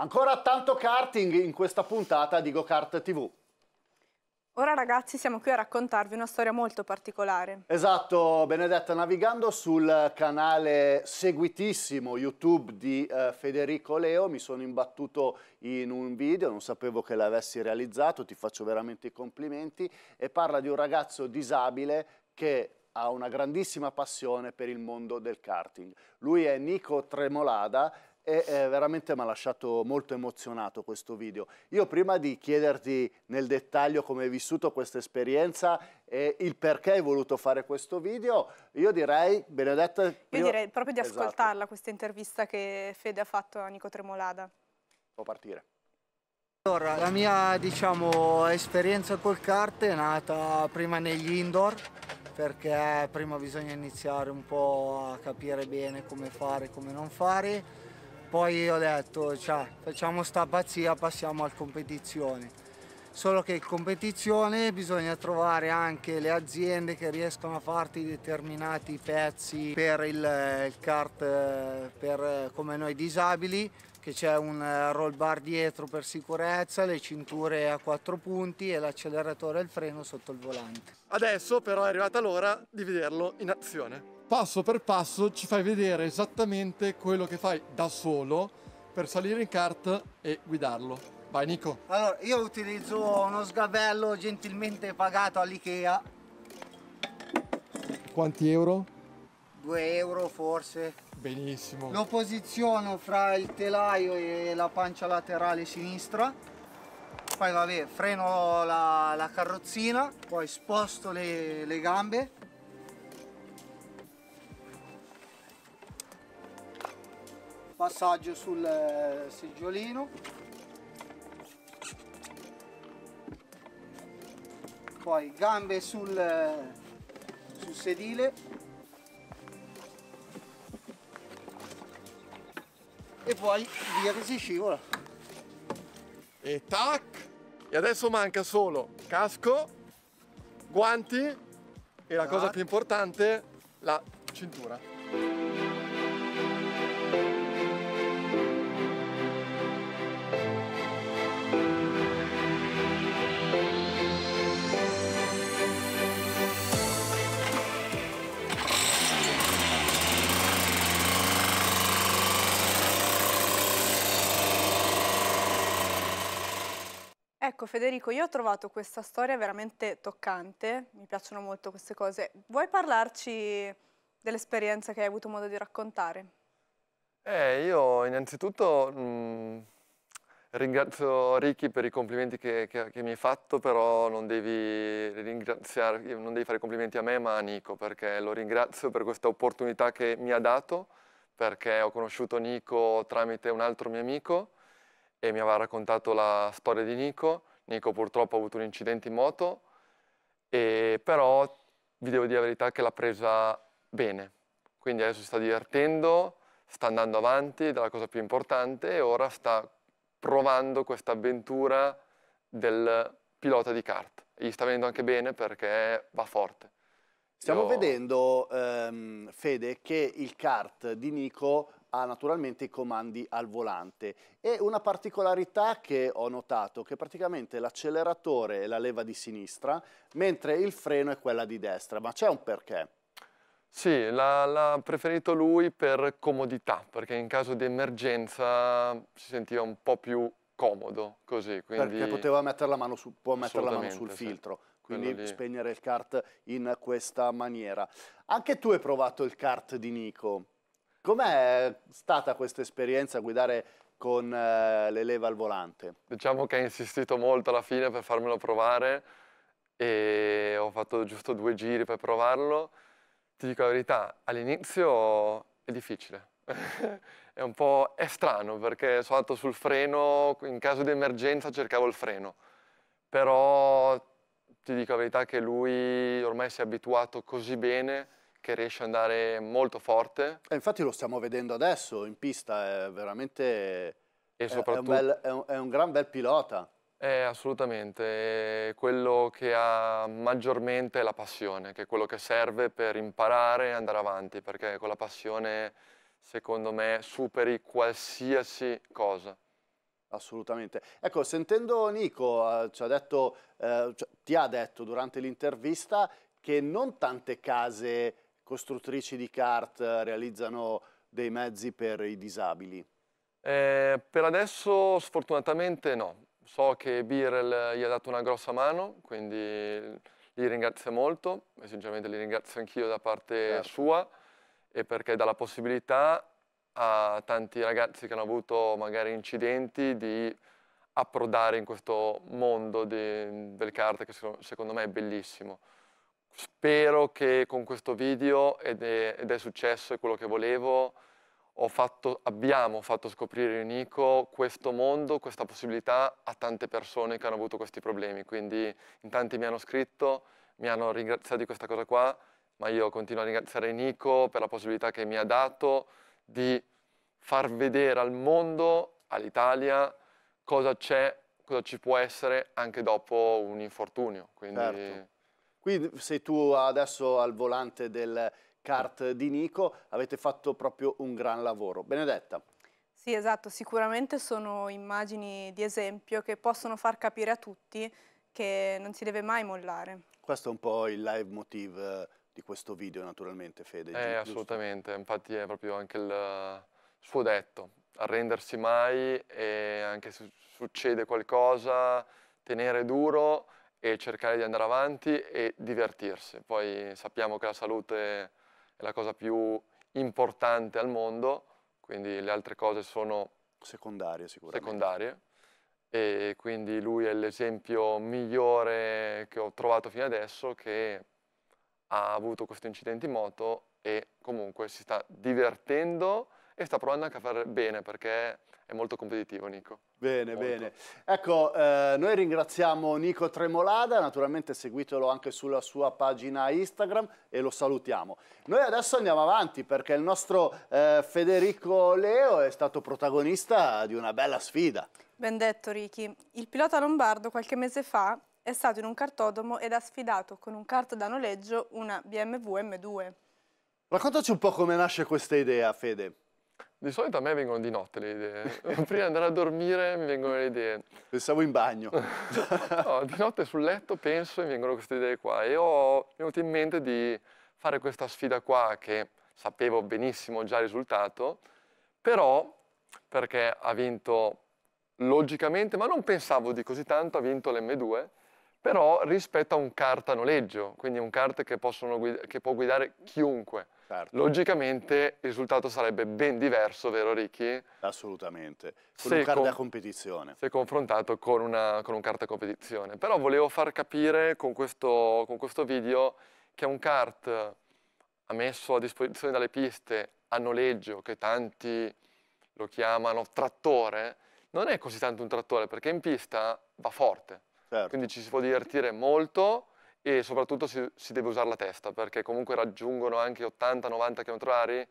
Ancora tanto karting in questa puntata di Go Kart TV. Ora ragazzi siamo qui a raccontarvi una storia molto particolare. Esatto, Benedetta, navigando sul canale seguitissimo YouTube di eh, Federico Leo mi sono imbattuto in un video, non sapevo che l'avessi realizzato, ti faccio veramente i complimenti, e parla di un ragazzo disabile che ha una grandissima passione per il mondo del karting. Lui è Nico Tremolada e eh, veramente mi ha lasciato molto emozionato questo video. Io prima di chiederti nel dettaglio come hai vissuto questa esperienza e il perché hai voluto fare questo video, io direi, Benedetta... Io prima... direi proprio di esatto. ascoltarla questa intervista che Fede ha fatto a Nico Tremolada. Può partire. Allora, la mia diciamo, esperienza col kart è nata prima negli indoor perché prima bisogna iniziare un po' a capire bene come fare e come non fare poi ho detto, cioè, facciamo sta pazzia, passiamo al competizione. Solo che in competizione bisogna trovare anche le aziende che riescono a farti determinati pezzi per il, il kart per, come noi disabili, che c'è un eh, roll bar dietro per sicurezza, le cinture a quattro punti e l'acceleratore e il freno sotto il volante. Adesso però è arrivata l'ora di vederlo in azione passo per passo ci fai vedere esattamente quello che fai da solo per salire in kart e guidarlo. Vai Nico. Allora, io utilizzo uno sgabello gentilmente pagato all'IKEA. Quanti euro? 2 euro forse. Benissimo. Lo posiziono fra il telaio e la pancia laterale sinistra. Poi vabbè, freno la, la carrozzina, poi sposto le, le gambe massaggio sul eh, seggiolino poi gambe sul, eh, sul sedile e poi via che si scivola e tac e adesso manca solo casco guanti e la cosa più importante la cintura Federico, io ho trovato questa storia veramente toccante, mi piacciono molto queste cose. Vuoi parlarci dell'esperienza che hai avuto modo di raccontare? Eh, io innanzitutto mh, mm, ringrazio Ricky per i complimenti che, che, che, mi hai fatto, però non devi, non devi fare complimenti a me ma a Nico, perché lo ringrazio per questa opportunità che mi ha dato, perché ho conosciuto Nico tramite un altro mio amico e mi aveva raccontato la storia di Nico Nico purtroppo ha avuto un incidente in moto, e, però vi devo dire la verità che l'ha presa bene. Quindi adesso si sta divertendo, sta andando avanti, è la cosa più importante, e ora sta provando questa avventura del pilota di kart. E gli sta venendo anche bene perché va forte. Stiamo Io... vedendo, ehm, Fede, che il kart di Nico ha naturalmente i comandi al volante e una particolarità che ho notato che praticamente l'acceleratore è la leva di sinistra mentre il freno è quella di destra ma c'è un perché? Sì, l'ha preferito lui per comodità perché in caso di emergenza si sentiva un po' più comodo così quindi... perché poteva mettere la mano, su, mettere la mano sul sì. filtro quindi spegnere il kart in questa maniera anche tu hai provato il kart di Nico Com'è stata questa esperienza guidare con eh, le leve al volante? Diciamo che ha insistito molto alla fine per farmelo provare e ho fatto giusto due giri per provarlo. Ti dico la verità, all'inizio è difficile. è un po' è strano perché sono andato sul freno, in caso di emergenza cercavo il freno, però ti dico la verità che lui ormai si è abituato così bene che riesce ad andare molto forte. E infatti lo stiamo vedendo adesso in pista, è veramente e soprattutto, è, un, bel, è un, è un gran bel pilota. Eh, assolutamente, quello che ha maggiormente la passione, che è quello che serve per imparare e andare avanti, perché con la passione, secondo me, superi qualsiasi cosa. Assolutamente. Ecco, sentendo Nico, eh, ci ha detto, eh, ti ha detto durante l'intervista che non tante case costruttrici di kart eh, realizzano dei mezzi per i disabili? Eh, per adesso sfortunatamente no. So che Birel gli ha dato una grossa mano, quindi li ringrazio molto e sinceramente li ringrazio anch'io da parte certo. sua e perché dà la possibilità a tanti ragazzi che hanno avuto magari incidenti di approdare in questo mondo di, del kart che secondo me è bellissimo. Spero che con questo video, ed è, ed è successo, è quello che volevo, fatto, abbiamo fatto scoprire in Nico questo mondo, questa possibilità a tante persone che hanno avuto questi problemi. Quindi in tanti mi hanno scritto, mi hanno ringraziato di questa cosa qua, ma io continuo a ringraziare Nico per la possibilità che mi ha dato di far vedere al mondo, all'Italia, cosa c'è, cosa ci può essere anche dopo un infortunio. Quindi... Certo. Qui sei tu adesso al volante del kart di Nico, avete fatto proprio un gran lavoro. Benedetta. Sì, esatto, sicuramente sono immagini di esempio che possono far capire a tutti che non si deve mai mollare. Questo è un po' il live motive eh, di questo video naturalmente, Fede. Eh, assolutamente, infatti è proprio anche eh, il suo detto, arrendersi mai e anche se succede qualcosa, tenere duro e cercare di andare avanti e divertirsi. Poi sappiamo che la salute è la cosa più importante al mondo, quindi le altre cose sono secondarie sicuramente. Secondarie. E quindi lui è l'esempio migliore che ho trovato fino adesso che ha avuto questo incidente in moto e comunque si sta divertendo e sta provando anche a fare bene perché è molto competitivo Nico. Bene, Molto. bene. Ecco, eh, noi ringraziamo Nico Tremolada, naturalmente seguitelo anche sulla sua pagina Instagram e lo salutiamo. Noi adesso andiamo avanti perché il nostro eh, Federico Leo è stato protagonista di una bella sfida. Ben detto Ricky, il pilota lombardo qualche mese fa è stato in un cartodomo ed ha sfidato con un kart da noleggio una BMW M2. Raccontaci un po' come nasce questa idea, Fede. Di solito a me vengono di notte le idee. Prima di andare a dormire mi vengono le idee. Pensavo in bagno. no, di notte sul letto penso e mi vengono queste idee qua. E ho venuto in mente di fare questa sfida qua che sapevo benissimo già il risultato, però perché ha vinto logicamente, ma non pensavo di così tanto, ha vinto l'M2 però rispetto a un kart a noleggio, quindi un kart che, guida che può guidare chiunque. Certo. Logicamente il risultato sarebbe ben diverso, vero Ricky? Assolutamente, con se un kart da competizione. Se confrontato con, una, con un kart da competizione. Però volevo far capire con questo, con questo video che un kart messo a disposizione dalle piste a noleggio, che tanti lo chiamano trattore, non è così tanto un trattore perché in pista va forte. Certo. Quindi ci si può divertire molto e soprattutto si, si, deve usare la testa perché comunque raggiungono anche 80-90 km/h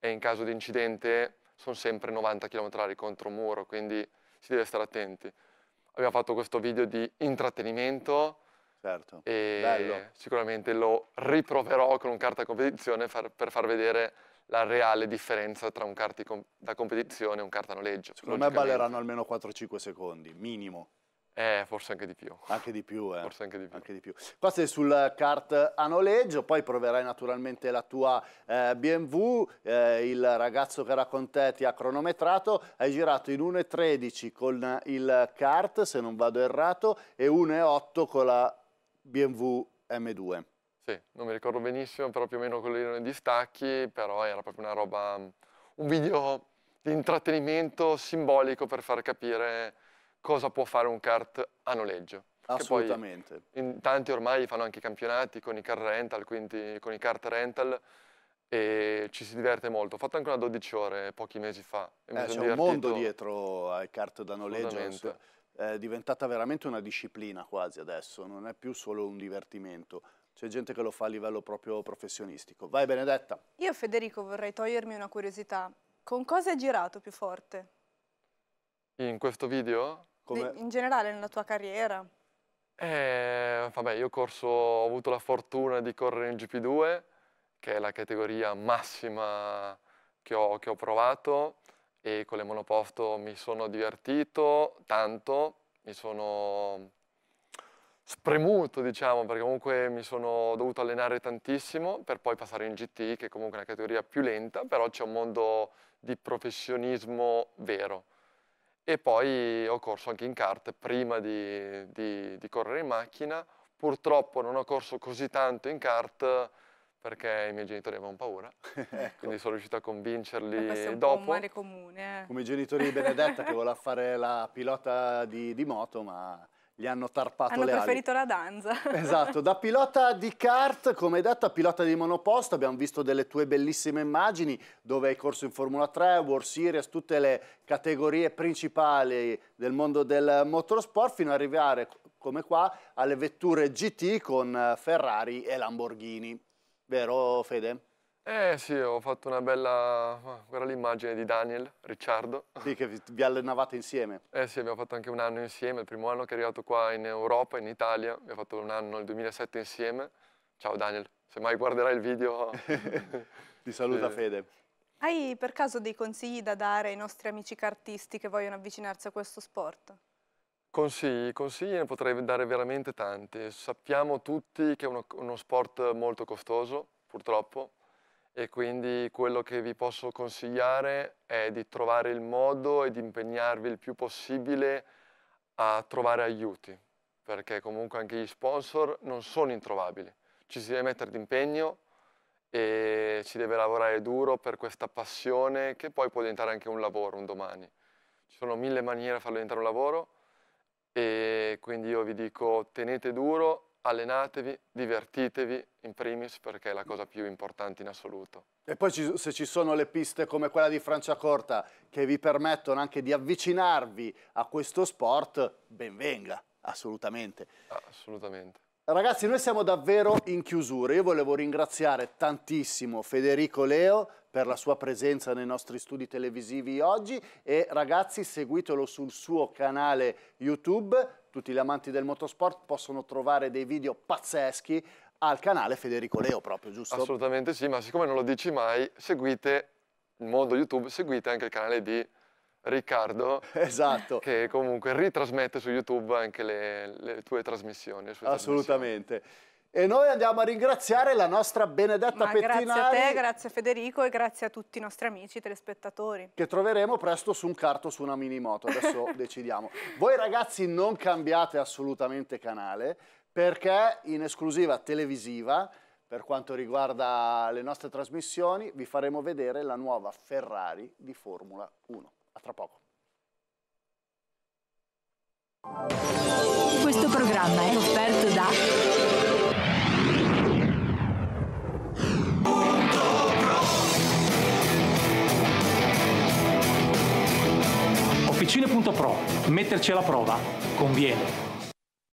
e in caso di incidente sono sempre 90 km/h contro un muro, quindi si deve stare attenti. Abbiamo fatto questo video di intrattenimento certo. e Bello. sicuramente lo riproverò con un carta competizione far, per far vedere la reale differenza tra un carta da competizione e un carta noleggio. Secondo me balleranno almeno 4-5 secondi, minimo. Eh, forse anche di più. Anche di più, eh. Forse anche di più. Anche di più. Qua sei sul kart a noleggio, poi proverai naturalmente la tua eh, BMW, eh, il ragazzo che era con te ti ha cronometrato, hai girato in 1.13 con il kart, se non vado errato, e 1.8 con la BMW M2. Sì, non mi ricordo benissimo, però più o meno con le di stacchi, però era proprio una roba, un video di intrattenimento simbolico per far capire cosa può fare un kart a noleggio. Assolutamente. in tanti ormai fanno anche i campionati con i car rental, quindi con i kart rental e ci si diverte molto. Ho fatto anche una 12 ore pochi mesi fa. Eh, c'è divertito... mondo dietro ai kart da noleggio. È diventata veramente una disciplina quasi adesso, non è più solo un divertimento. C'è gente che lo fa a livello proprio professionistico. Vai Benedetta. Io Federico vorrei togliermi una curiosità. Con cosa è girato più forte? In questo video? Come... In generale nella tua carriera? Eh, vabbè, io corso, ho avuto la fortuna di correre in GP2, che è la categoria massima che ho, che ho provato, e con le monoposto mi sono divertito tanto, mi sono spremuto, diciamo, perché comunque mi sono dovuto allenare tantissimo per poi passare in GT, che è comunque una categoria più lenta, però c'è un mondo di professionismo vero e poi ho corso anche in kart prima di, di, di, correre in macchina. Purtroppo non ho corso così tanto in kart perché i miei genitori avevano paura, ecco. quindi sono riuscito a convincerli eh, Questo è un dopo. un male comune. Come i genitori di Benedetta che voleva fare la pilota di, di moto, ma gli hanno tarpato hanno le ali. Hanno preferito la danza. Esatto, da pilota di kart, come hai detta, pilota di monoposto, abbiamo visto delle tue bellissime immagini dove hai corso in Formula 3, World Series, tutte le categorie principali del mondo del motorsport, fino ad arrivare, come qua, alle vetture GT con Ferrari e Lamborghini. Vero Fede? Eh sì, ho fatto una bella... guarda l'immagine di Daniel, Ricciardo. Sì, che vi allenavate insieme. Eh sì, abbiamo fatto anche un anno insieme, il primo anno che è arrivato qua in Europa, in Italia, abbiamo fatto un anno, il 2007 insieme. Ciao Daniel, se mai guarderai il video... Ti saluta sì. Fede. Hai per caso dei consigli da dare ai nostri amici cartisti che vogliono avvicinarsi a questo sport? Consigli, consigli ne potrei dare veramente tanti. Sappiamo tutti che è uno, uno sport molto costoso, purtroppo, e quindi quello che vi posso consigliare è di trovare il modo e di impegnarvi il più possibile a trovare aiuti, perché comunque anche gli sponsor non sono introvabili. Ci si deve mettere d'impegno e ci deve lavorare duro per questa passione che poi può diventare anche un lavoro un domani. Ci sono mille maniere a farlo diventare un lavoro e quindi io vi dico tenete duro allenatevi, divertitevi in primis perché è la cosa più importante in assoluto. E poi ci, se ci sono le piste come quella di Franciacorta che vi permettono anche di avvicinarvi a questo sport, benvenga, assolutamente. Ah, assolutamente. Ragazzi, noi siamo davvero in chiusura. Io volevo ringraziare tantissimo Federico Leo per la sua presenza nei nostri studi televisivi oggi e ragazzi seguitelo sul suo canale YouTube tutti gli amanti del motorsport possono trovare dei video pazzeschi al canale Federico Leo proprio, giusto? Assolutamente sì, ma siccome non lo dici mai, seguite il mondo YouTube, seguite anche il canale di Riccardo, esatto. che comunque ritrasmette su YouTube anche le, le tue trasmissioni. Le Assolutamente. Trasmissioni. E noi andiamo a ringraziare la nostra benedetta Ma Pettinari. Grazie a te, grazie a Federico e grazie a tutti i nostri amici telespettatori. Che troveremo presto su un carto su una minimoto, adesso decidiamo. Voi ragazzi non cambiate assolutamente canale perché in esclusiva televisiva, per quanto riguarda le nostre trasmissioni, vi faremo vedere la nuova Ferrari di Formula 1. A tra poco. Questo programma è offerto da Officine.pro, metterci alla prova, conviene.